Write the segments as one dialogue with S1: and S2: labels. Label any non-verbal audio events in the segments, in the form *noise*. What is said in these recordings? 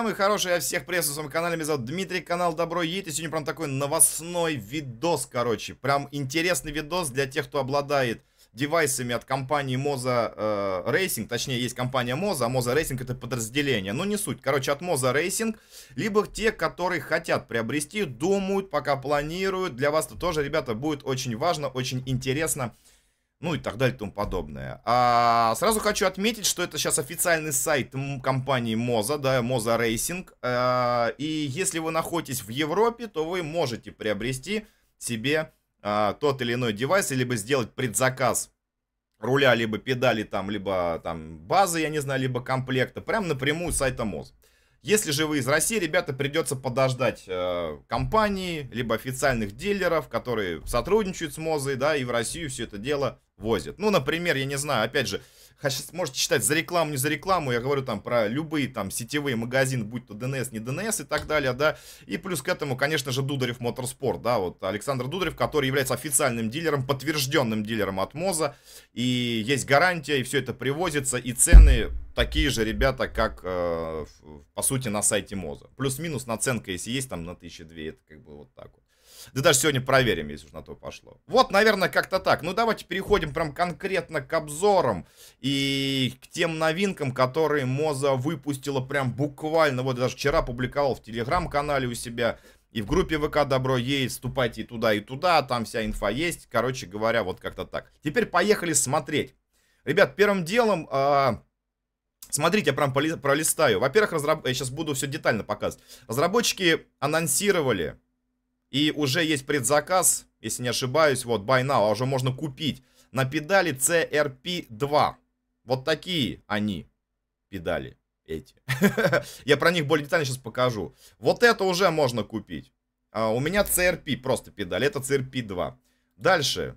S1: друзья мои хорошие, я всех приветствую, с вами канале, меня зовут Дмитрий, канал Добро Ед, и сегодня прям такой новостной видос, короче, прям интересный видос для тех, кто обладает девайсами от компании Moza э, Racing, точнее есть компания Moza, а Moza Racing это подразделение, но не суть, короче, от Moza Racing, либо те, которые хотят приобрести, думают, пока планируют, для вас -то тоже, ребята, будет очень важно, очень интересно, интересно ну и так далее и тому подобное. А сразу хочу отметить, что это сейчас официальный сайт компании Моза, да, Моза Рейсинг. Э, и если вы находитесь в Европе, то вы можете приобрести себе э, тот или иной девайс, либо сделать предзаказ руля, либо педали там, либо там базы, я не знаю, либо комплекта, прям напрямую с сайта Моза. Если же вы из России, ребята, придется подождать э, компании, либо официальных дилеров, которые сотрудничают с Мозой, да, и в Россию все это дело возят. Ну, например, я не знаю, опять же, сейчас можете считать за рекламу, не за рекламу, я говорю там про любые там сетевые магазины, будь то ДНС, не ДНС и так далее, да, и плюс к этому, конечно же, Дударев Моторспорт, да, вот Александр Дударев, который является официальным дилером, подтвержденным дилером от МОЗа, и есть гарантия, и все это привозится, и цены такие же ребята, как, э, по сути, на сайте МОЗа, плюс-минус наценка, если есть там на 1002, это как бы вот так вот. Да даже сегодня проверим, если уж на то пошло. Вот, наверное, как-то так. Ну, давайте переходим прям конкретно к обзорам и к тем новинкам, которые Моза выпустила прям буквально. Вот даже вчера публиковал в Телеграм-канале у себя и в группе ВК Добро есть, вступайте и туда, и туда, там вся инфа есть. Короче говоря, вот как-то так. Теперь поехали смотреть. Ребят, первым делом... А... Смотрите, я прям пролистаю. Во-первых, разраб... я сейчас буду все детально показывать. Разработчики анонсировали и уже есть предзаказ, если не ошибаюсь, вот, buy now, а уже можно купить на педали CRP2. Вот такие они, педали эти. *laughs* Я про них более детально сейчас покажу. Вот это уже можно купить. А у меня CRP, просто педаль, это CRP2. Дальше.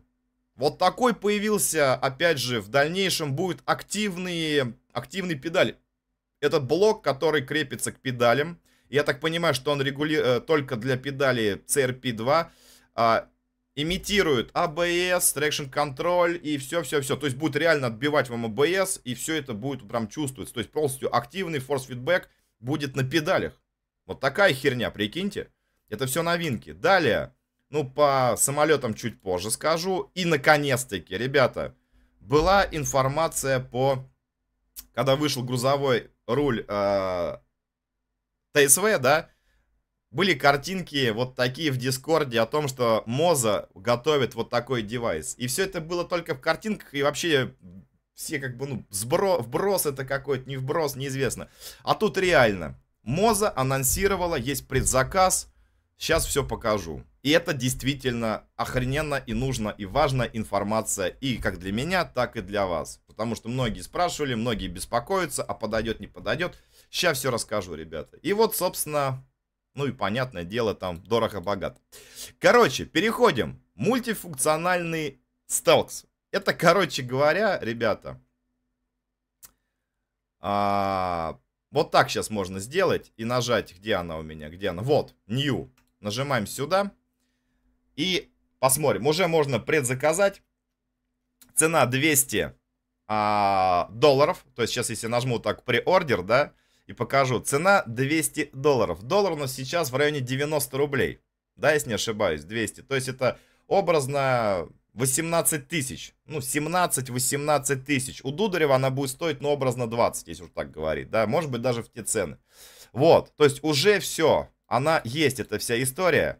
S1: Вот такой появился, опять же, в дальнейшем будет активный активный педаль. Этот блок, который крепится к педалям. Я так понимаю, что он регули... Э, только для педали CRP2 а, имитирует ABS, а Traction Control и все-все-все. То есть будет реально отбивать вам ABS а и все это будет прям чувствоваться. То есть полностью активный force feedback будет на педалях. Вот такая херня, прикиньте. Это все новинки. Далее, ну по самолетам чуть позже скажу. И наконец-таки, ребята, была информация по... Когда вышел грузовой руль э, ТСВ, да, были картинки вот такие в Дискорде о том, что Моза готовит вот такой девайс. И все это было только в картинках, и вообще все как бы, ну, сбро, вброс это какой-то, не вброс, неизвестно. А тут реально. Моза анонсировала, есть предзаказ, сейчас все покажу. И это действительно охрененно и нужно, и важная информация и как для меня, так и для вас. Потому что многие спрашивали, многие беспокоятся, а подойдет, не подойдет. Сейчас все расскажу, ребята. И вот, собственно, ну и понятное дело, там дорого-богато. Короче, переходим. Мультифункциональный стелкс. Это, короче говоря, ребята, а, вот так сейчас можно сделать и нажать, где она у меня, где она. Вот, New. Нажимаем сюда и посмотрим. Уже можно предзаказать. Цена 200 а, долларов. То есть сейчас, если нажму так, преордер, да, и покажу. Цена 200 долларов. Доллар у нас сейчас в районе 90 рублей. Да, если не ошибаюсь, 200. То есть это образно 18 тысяч. Ну, 17-18 тысяч. У Дударева она будет стоить, ну, образно 20, если уж так говорить. Да, может быть, даже в те цены. Вот, то есть уже все. Она есть, эта вся история.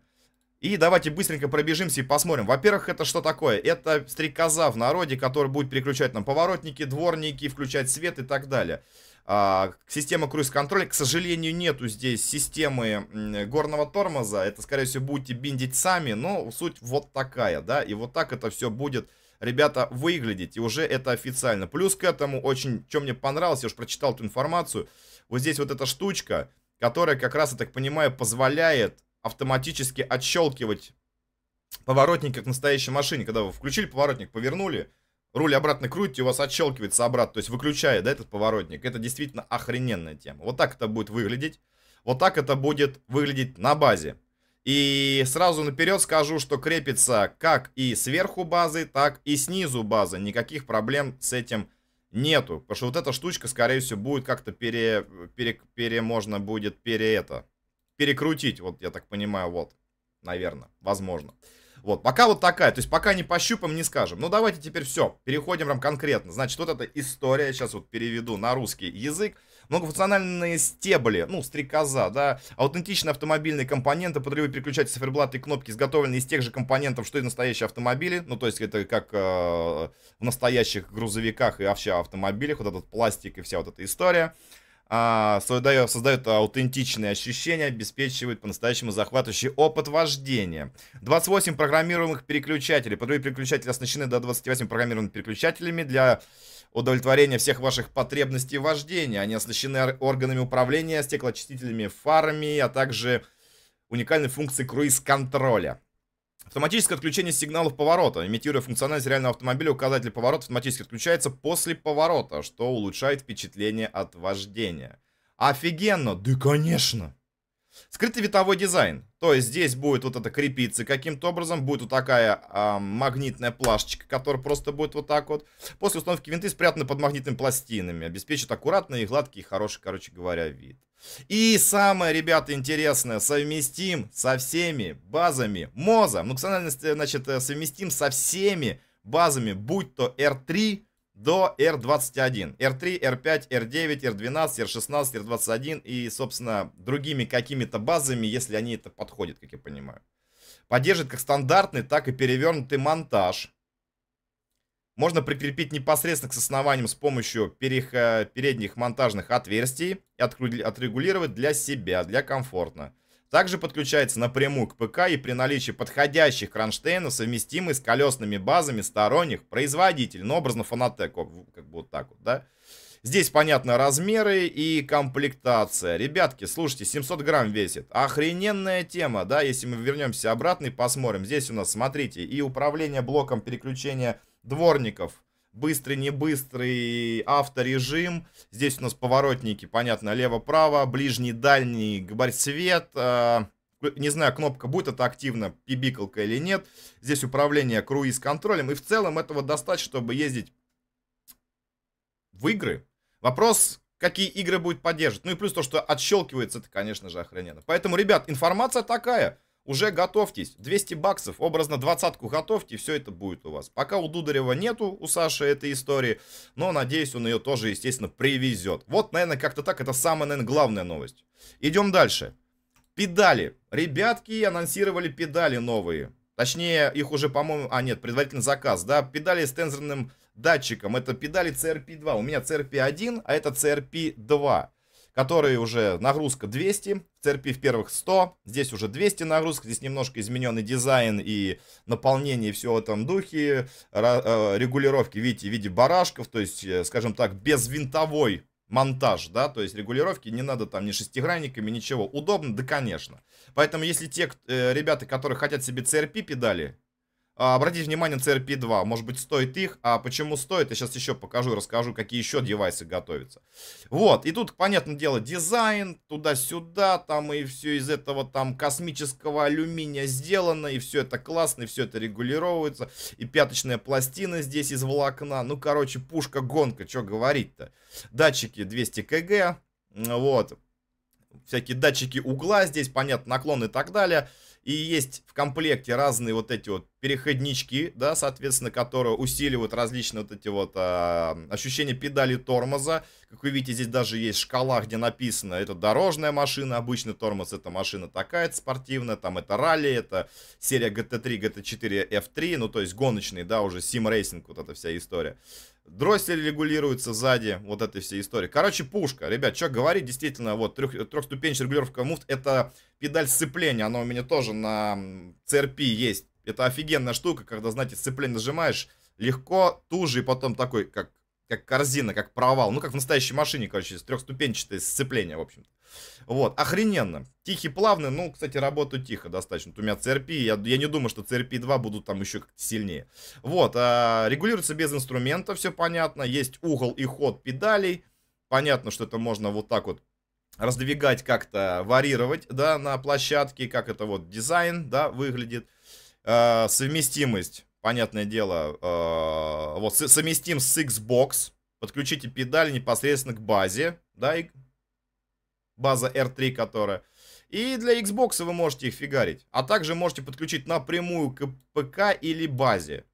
S1: И давайте быстренько пробежимся и посмотрим. Во-первых, это что такое? Это стрекоза в народе, который будет переключать нам поворотники, дворники, включать свет и так далее. А, система круиз-контроля, к сожалению, нету здесь системы горного тормоза. Это, скорее всего, будете биндить сами, но суть вот такая, да. И вот так это все будет ребята, выглядеть. И уже это официально. Плюс к этому очень, что мне понравилось, я уже прочитал эту информацию. Вот здесь вот эта штучка, которая как раз, я так понимаю, позволяет автоматически отщелкивать поворотник, как в настоящей машине. Когда вы включили поворотник, повернули, руль обратно крутите, у вас отщелкивается обратно, то есть выключает да, этот поворотник. Это действительно охрененная тема. Вот так это будет выглядеть. Вот так это будет выглядеть на базе. И сразу наперед скажу, что крепится как и сверху базы, так и снизу базы. Никаких проблем с этим нету. Потому что вот эта штучка, скорее всего, будет как-то пере, пере, пере... Можно будет пере это... Перекрутить, вот я так понимаю, вот. Наверное, Возможно. Вот, пока вот такая, то есть пока не пощупаем, не скажем. Ну, давайте теперь все, переходим прям конкретно. Значит, вот эта история, сейчас вот переведу на русский язык. Многофункциональные стебли, ну, стрекоза, да, аутентичные автомобильные компоненты, подрывы переключатель циферблаты и кнопки изготовленные из тех же компонентов, что и настоящие автомобили, ну, то есть это как э, в настоящих грузовиках и вообще автомобилях, вот этот пластик и вся вот эта история а, создает, создает аутентичные ощущения, обеспечивает по-настоящему захватывающий опыт вождения. 28 программируемых переключателей. подруги переключатели оснащены до 28 программируемыми переключателями для удовлетворения всех ваших потребностей вождения. Они оснащены органами управления, стеклоочистителями, фарами, а также уникальной функцией круиз-контроля. Автоматическое отключение сигналов поворота. Имитируя функциональность реального автомобиля, указатель поворота автоматически отключается после поворота, что улучшает впечатление от вождения. Офигенно! Да конечно! Скрытый витовой дизайн. То есть здесь будет вот это крепиться каким-то образом. Будет вот такая э, магнитная плашечка, которая просто будет вот так вот. После установки винты спрятаны под магнитными пластинами. Обеспечит аккуратный и гладкий, и хороший, короче говоря, вид. И самое, ребята, интересное, совместим со всеми базами МОЗа. Ну, э, значит, э, совместим со всеми базами, будь то R3 до R21. R3, R5, R9, R12, R16, R21 и, собственно, другими какими-то базами, если они это подходят, как я понимаю. Поддержит как стандартный, так и перевернутый монтаж. Можно прикрепить непосредственно к основаниям с помощью перех, э, передних монтажных отверстий и отрегулировать для себя, для комфортно. Также подключается напрямую к ПК и при наличии подходящих кронштейнов, совместимый с колесными базами сторонних, производителей. ну, образно фанатек, как бы вот так вот, да. Здесь, понятны размеры и комплектация. Ребятки, слушайте, 700 грамм весит. Охрененная тема, да, если мы вернемся обратно и посмотрим. Здесь у нас, смотрите, и управление блоком переключения дворников. Быстрый, не быстрый, авторежим. Здесь у нас поворотники, понятно, лево-право, ближний, дальний, габарь-свет. Э, не знаю, кнопка будет это активно, пибикалка или нет. Здесь управление круиз-контролем. И в целом этого достаточно, чтобы ездить в игры. Вопрос, какие игры будет поддерживать. Ну и плюс то, что отщелкивается, это, конечно же, охрененно. Поэтому, ребят, информация такая уже готовьтесь. 200 баксов, образно двадцатку готовьте, все это будет у вас. Пока у Дударева нету, у Саши этой истории, но надеюсь, он ее тоже, естественно, привезет. Вот, наверное, как-то так, это самая, наверное, главная новость. Идем дальше. Педали. Ребятки анонсировали педали новые. Точнее, их уже, по-моему... А, нет, предварительный заказ, да? Педали с тензорным датчиком. Это педали CRP2. У меня CRP1, а это CRP2 которые уже нагрузка 200, в церкви в первых 100, здесь уже 200 нагрузка, здесь немножко измененный дизайн и наполнение все в этом духе, э, регулировки, видите, в виде барашков, то есть, э, скажем так, безвинтовой монтаж, да, то есть регулировки, не надо там ни шестигранниками, ничего, удобно, да, конечно. Поэтому, если те э, ребята, которые хотят себе CRP педали, а, обратите внимание, CRP2. Может быть, стоит их. А почему стоит, я сейчас еще покажу, и расскажу, какие еще девайсы готовятся. Вот, и тут, понятное дело, дизайн туда-сюда, там и все из этого там космического алюминия сделано, и все это классно, и все это регулируется и пяточная пластина здесь из волокна. Ну, короче, пушка-гонка, что говорить-то. Датчики 200 кг, вот, всякие датчики угла здесь, понятно, наклон и так далее. И есть в комплекте разные вот эти вот переходнички, да, соответственно, которые усиливают различные вот эти вот а, ощущения педали тормоза. Как вы видите, здесь даже есть шкала, где написано, это дорожная машина, обычный тормоз, это машина такая, это спортивная, там это ралли, это серия GT3, GT4, F3, ну то есть гоночный, да, уже сим-рейсинг, вот эта вся история. Дроссель регулируется сзади, вот этой всей истории. Короче, пушка. Ребят, что говорить, действительно, вот трех, трехступенчатая регулировка муфт, это педаль сцепления, она у меня тоже на CRP есть. Это офигенная штука, когда, знаете, сцепление нажимаешь, легко, туже, и потом такой, как как корзина, как провал. Ну, как в настоящей машине, короче, трехступенчатое сцепление, в общем-то. Вот, охрененно. Тихий, плавный, ну, кстати, работают тихо достаточно. Вот у меня CRP, я, я не думаю, что CRP 2 будут там еще как-то сильнее. Вот, а, регулируется без инструмента, все понятно. Есть угол и ход педалей. Понятно, что это можно вот так вот раздвигать как-то, варьировать, да, на площадке, как это вот дизайн, да, выглядит. А, совместимость понятное дело, э, вот, совместим с Xbox, подключите педаль непосредственно к базе, да, и база R3, которая. И для Xbox вы можете их фигарить. А также можете подключить напрямую к ПК или базе.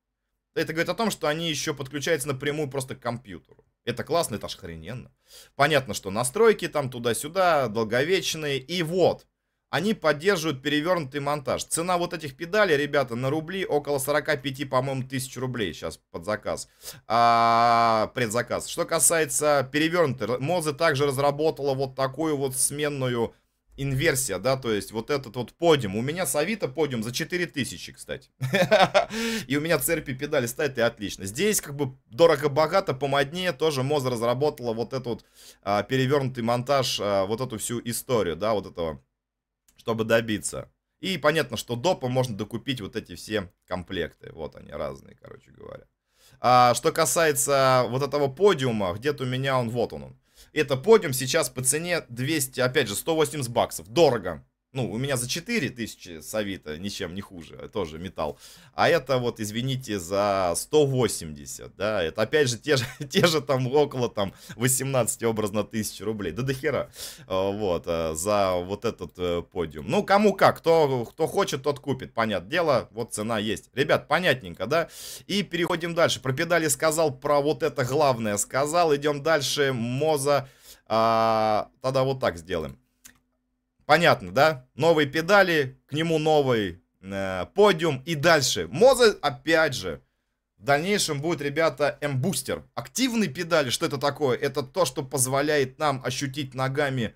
S1: Это говорит о том, что они еще подключаются напрямую просто к компьютеру. Это классно, это аж охрененно. Понятно, что настройки там туда-сюда, долговечные. И вот, они поддерживают перевернутый монтаж. Цена вот этих педалей, ребята, на рубли около 45, по-моему, тысяч рублей сейчас под заказ. А, предзаказ. Что касается перевернутой, Мозы также разработала вот такую вот сменную инверсия, да, то есть вот этот вот подиум. У меня с Авито подиум за 4000, кстати. *laughs* И у меня церпи педали стоит, и отлично. Здесь как бы дорого-богато, помоднее тоже Моз разработала вот этот вот а, перевернутый монтаж, а, вот эту всю историю, да, вот этого чтобы добиться. И понятно, что допа можно докупить вот эти все комплекты. Вот они разные, короче говоря. А, что касается вот этого подиума, где-то у меня он, вот он он. Это подиум сейчас по цене 200, опять же, 180 баксов. Дорого. Ну, у меня за 4000 с Авито, ничем не хуже, тоже металл. А это вот, извините, за 180, да, это опять же те же, *laughs* те же там около там 18 образно тысяч рублей, да до хера, э, вот, э, за вот этот э, подиум. Ну, кому как, кто, кто хочет, тот купит, понятное дело, вот цена есть. Ребят, понятненько, да? И переходим дальше, про педали сказал, про вот это главное сказал, идем дальше, Моза... А, тогда вот так сделаем. Понятно, да? Новые педали, к нему новый э, подиум и дальше. Моза, опять же, в дальнейшем будет, ребята, м Активные педали, что это такое? Это то, что позволяет нам ощутить ногами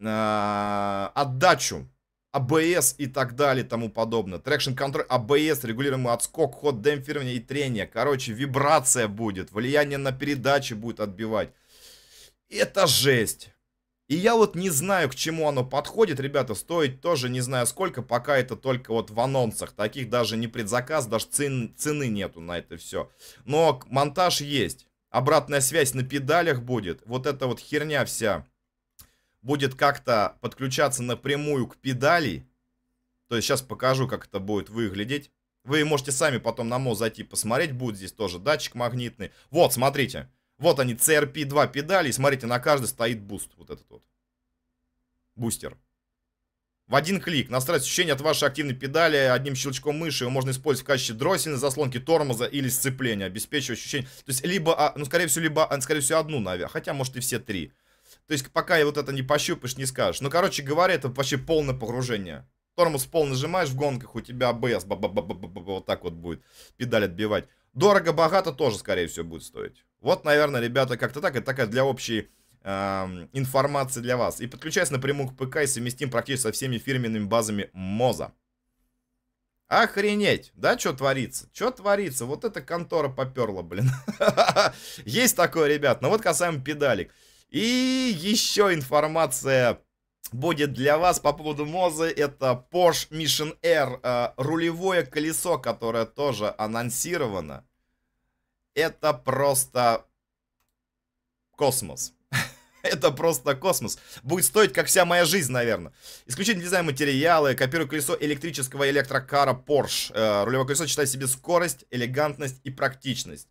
S1: э, отдачу. АБС и так далее, тому подобное. Трекшн контроль, АБС, регулируемый отскок, ход демпфирования и трения. Короче, вибрация будет, влияние на передачи будет отбивать. Это жесть. И я вот не знаю, к чему оно подходит, ребята, стоит тоже не знаю сколько, пока это только вот в анонсах, таких даже не предзаказ, даже цен, цены нету на это все. Но монтаж есть, обратная связь на педалях будет, вот эта вот херня вся будет как-то подключаться напрямую к педали. То есть сейчас покажу, как это будет выглядеть. Вы можете сами потом на МО зайти посмотреть, будет здесь тоже датчик магнитный. Вот, смотрите. Смотрите. Вот они, CRP-2 педали. смотрите, на каждой стоит буст. Вот этот вот. Бустер. В один клик настроить ощущение от вашей активной педали одним щелчком мыши. Его можно использовать в качестве дроссельной заслонки, тормоза или сцепления, обеспечивая ощущение. То есть, либо, а, ну, скорее всего, либо, а, скорее всего, одну, наверное. Хотя, может, и все три. То есть, пока я вот это не пощупаешь, не скажешь. Ну, короче говоря, это вообще полное погружение. Тормоз пол нажимаешь в гонках, у тебя а АБС, вот так вот будет педаль отбивать. Дорого-богато тоже, скорее всего, будет стоить. Вот, наверное, ребята, как-то так. Это такая для общей э, информации для вас. И подключаясь напрямую к ПК и совместим практически со всеми фирменными базами МОЗа. Охренеть, да, что творится? Что творится? Вот эта контора поперла, блин. *laughs* Есть такое, ребят. Но вот касаемо педалек. И еще информация будет для вас по поводу Мозы. Это Porsche Mission Air э, рулевое колесо, которое тоже анонсировано. Это просто космос. *laughs* Это просто космос. Будет стоить, как вся моя жизнь, наверное. Исключительно дизайн материалы. Копирую колесо электрического электрокара Porsche. Э, рулевое колесо считает себе скорость, элегантность и практичность.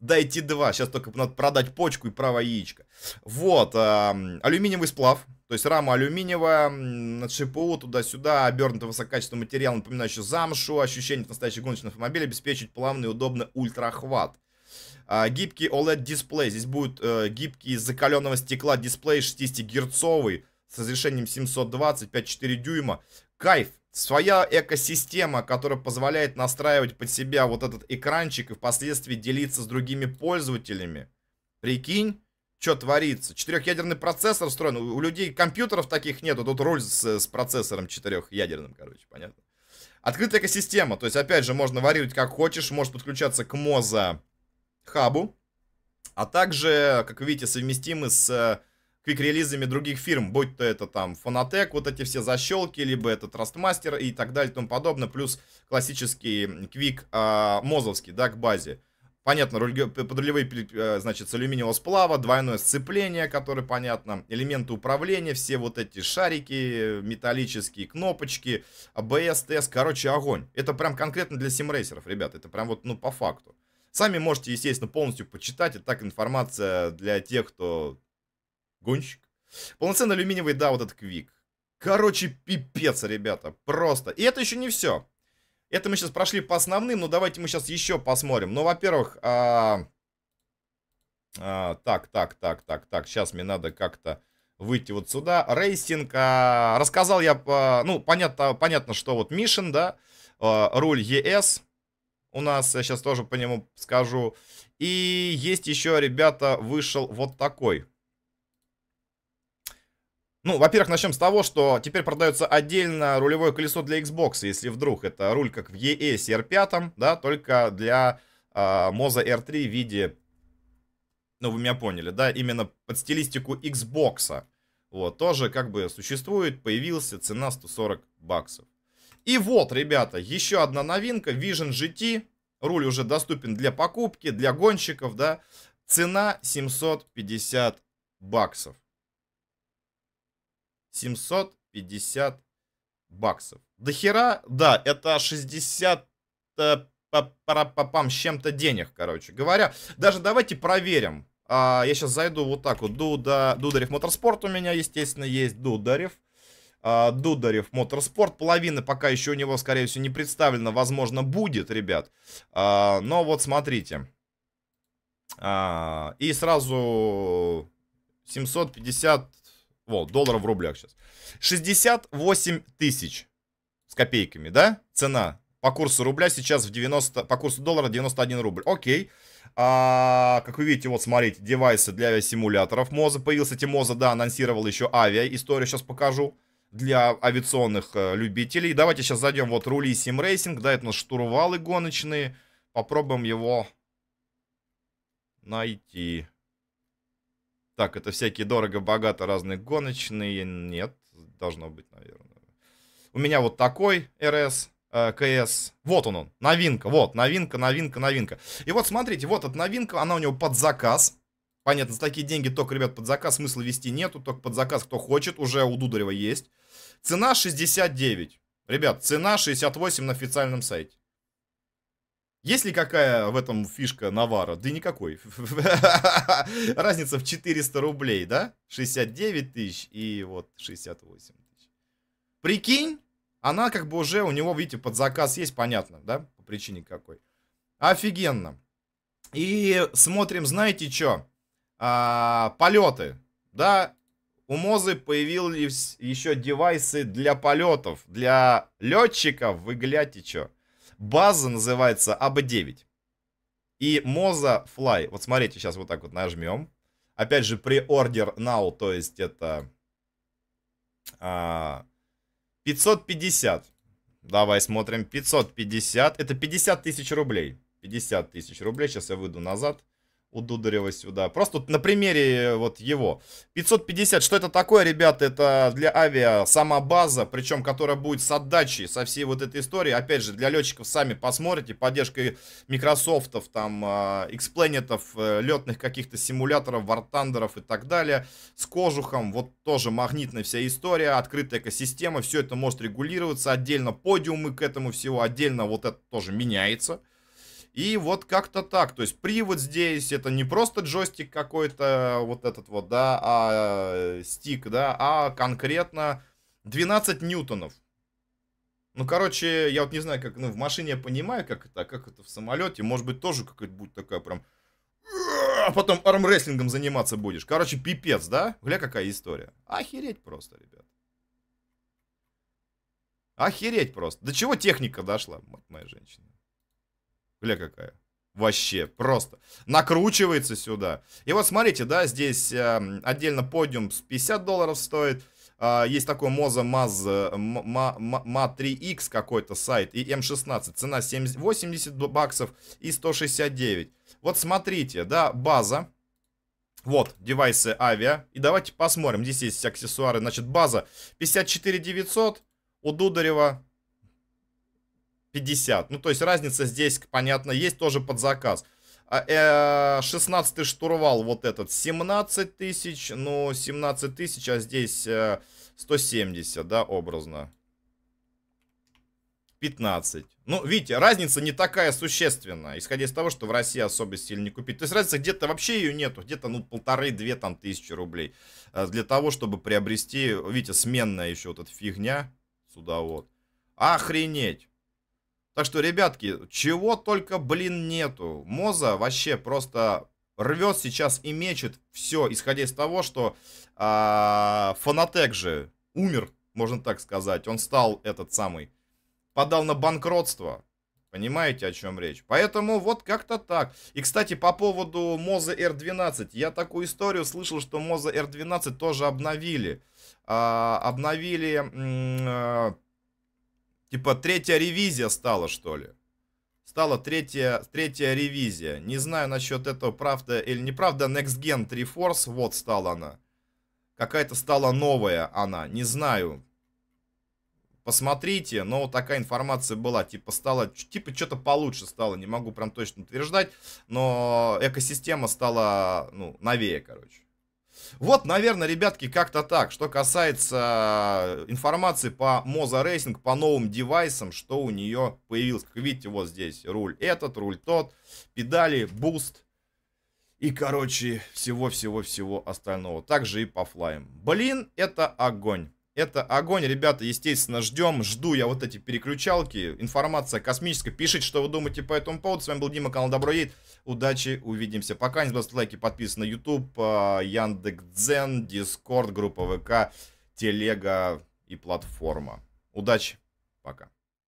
S1: Дойти два. Сейчас только надо продать почку и право яичко. Вот. Э, алюминиевый сплав. То есть рама алюминиевая, на ЧПУ туда-сюда, обернута высококачественным материалом, напоминающий замшу. Ощущение настоящего гоночного автомобиля обеспечить плавный и удобный ультрахват. А, гибкий OLED-дисплей. Здесь будет э, гибкий из закаленного стекла дисплей 60-герцовый с разрешением 720, 5,4 дюйма. Кайф! Своя экосистема, которая позволяет настраивать под себя вот этот экранчик и впоследствии делиться с другими пользователями. Прикинь? что творится. Четырехъядерный процессор встроен. У, людей компьютеров таких нету. Тут руль с, с процессором четырехъядерным, короче, понятно. Открытая экосистема. То есть, опять же, можно варьировать как хочешь. Может подключаться к Моза хабу. А также, как видите, совместимы с э, квик-релизами других фирм, будь то это там Фонотек, вот эти все защелки, либо это Trustmaster и так далее и тому подобное, плюс классический квик э, мозовский, да, к базе. Понятно, руль, подрулевые, э, значит, с алюминиевого сплава, двойное сцепление, которое понятно, элементы управления, все вот эти шарики, металлические кнопочки, ABS, TS, короче, огонь. Это прям конкретно для симрейсеров, ребят, это прям вот, ну, по факту. Сами можете, естественно, полностью почитать, это так информация для тех, кто гонщик. Полноценный алюминиевый, да, вот этот квик. Короче, пипец, ребята, просто. И это еще не все. Это мы сейчас прошли по основным, но давайте мы сейчас еще посмотрим. Ну, во-первых, а... А, так, так, так, так, так, сейчас мне надо как-то выйти вот сюда. Рейсинг, а... рассказал я, по... А, ну, понятно, понятно, что вот Мишин, да, а, руль ЕС у нас, я сейчас тоже по нему скажу. И есть еще, ребята, вышел вот такой. Ну, во-первых, начнем с того, что теперь продается отдельно рулевое колесо для Xbox, если вдруг. Это руль как в ES R5, да, только для э, Moza R3 в виде... Ну, вы меня поняли, да, именно под стилистику Xbox. Вот, тоже как бы существует, появился, цена 140 баксов. И вот, ребята, еще одна новинка, Vision GT. Руль уже доступен для покупки, для гонщиков, да. Цена 750 баксов. 750 баксов. До хера, да, это 60 э, с чем-то денег, короче говоря. Даже давайте проверим. А, я сейчас зайду вот так вот. Дуда, Дударев Моторспорт у меня, естественно, есть. Дударев. А, Дударев Моторспорт. Половина пока еще у него, скорее всего, не представлена. Возможно, будет, ребят. А, но вот смотрите. А, и сразу 750 во, доллар в рублях сейчас. 68 тысяч с копейками, да? Цена по курсу рубля сейчас в 90... По курсу доллара 91 рубль. Окей. А, как вы видите, вот смотрите, девайсы для авиасимуляторов. Моза появился, эти Моза, да, анонсировал еще авиа. Историю сейчас покажу для авиационных э, любителей. Давайте сейчас зайдем, вот рули и симрейсинг, да, это у нас штурвалы гоночные. Попробуем его найти. Так, это всякие дорого-богато разные гоночные. Нет, должно быть, наверное. У меня вот такой РС. Э, КС. Вот он он, новинка, вот, новинка, новинка, новинка. И вот смотрите, вот эта новинка, она у него под заказ. Понятно, за такие деньги только, ребят, под заказ смысла вести нету, только под заказ кто хочет, уже у Дударева есть. Цена 69. Ребят, цена 68 на официальном сайте. Есть ли какая в этом фишка Навара? Да никакой. *laughs* Разница в 400 рублей, да? 69 тысяч и вот 68 тысяч. Прикинь, она как бы уже у него, видите, под заказ есть, понятно, да? По причине какой. Офигенно. И смотрим, знаете что? А, полеты. Да, у Мозы появились еще девайсы для полетов, для летчиков. Вы глядите, что. База называется AB9. А И Moza Fly. Вот смотрите, сейчас вот так вот нажмем. Опять же, pre-order now, то есть это а, 550. Давай смотрим. 550. Это 50 тысяч рублей. 50 тысяч рублей. Сейчас я выйду назад у Дударева сюда. Просто вот на примере э, вот его. 550, что это такое, ребята? Это для авиа сама база, причем которая будет с отдачей, со всей вот этой истории. Опять же, для летчиков сами посмотрите, поддержкой Микрософтов, там, а, Xplanet, э, летных каких-то симуляторов, вартандеров и так далее. С кожухом, вот тоже магнитная вся история, открытая экосистема, все это может регулироваться, отдельно подиумы к этому всего, отдельно вот это тоже меняется и вот как-то так. То есть привод здесь это не просто джойстик какой-то, э, вот этот вот, да, а э, стик, да, а конкретно 12 ньютонов. Ну, короче, я вот не знаю, как, ну, в машине я понимаю, как это, а как это в самолете, может быть, тоже какая-то будет такая прям... А потом армрестлингом заниматься будешь. Короче, пипец, да? Гля, какая история. Охереть просто, ребят. Охереть просто. До чего техника дошла, мать моя женщина. Гля какая. Вообще, просто. Накручивается сюда. И вот смотрите, да, здесь э, отдельно подиум с 50 долларов стоит. Э, есть такой моза маз MA3X какой-то сайт и M16. Цена 70, 80 баксов и 169. Вот смотрите, да, база. Вот, девайсы авиа. И давайте посмотрим. Здесь есть аксессуары. Значит, база 54 900 у Дударева 50. Ну, то есть разница здесь, понятно, есть тоже под заказ. 16 а, э, штурвал вот этот 17 тысяч, ну 17 тысяч, а здесь 170, э, да, образно. 15. Ну, видите, разница не такая существенная, исходя из того, что в России особо сильно не купить. То есть разница где-то вообще ее нету, где-то ну полторы-две там тысячи рублей. А, для того, чтобы приобрести, видите, сменная еще вот эта фигня сюда вот. Охренеть. Так что, ребятки, чего только, блин, нету. Моза вообще просто рвет сейчас и мечет все, исходя из того, что э, Фанатек же умер, можно так сказать. Он стал этот самый, подал на банкротство. Понимаете, о чем речь? Поэтому вот как-то так. И, кстати, по поводу Моза R12. Я такую историю слышал, что Моза R12 тоже обновили. Э, обновили... Э, Типа третья ревизия стала, что ли? Стала третья, третья ревизия. Не знаю насчет этого, правда или неправда. Next Gen 3 Force, вот стала она. Какая-то стала новая она, не знаю. Посмотрите, но такая информация была. Типа стала, типа что-то получше стало. Не могу прям точно утверждать. Но экосистема стала, ну, новее, короче. Вот, наверное, ребятки, как-то так. Что касается э, информации по Моза Рейсинг, по новым девайсам, что у нее появилось. Как видите, вот здесь руль этот, руль тот, педали, буст. И, короче, всего-всего-всего остального. Также и по флаем. Блин, это огонь. Это огонь, ребята, естественно, ждем, жду я вот эти переключалки, информация космическая, пишите, что вы думаете по этому поводу, с вами был Дима, канал Добро Едет, удачи, увидимся, пока, не забывайте лайки, подписывайтесь на YouTube, э, Яндекс.Дзен, Дискорд, группа ВК, Телега и платформа. Удачи, пока.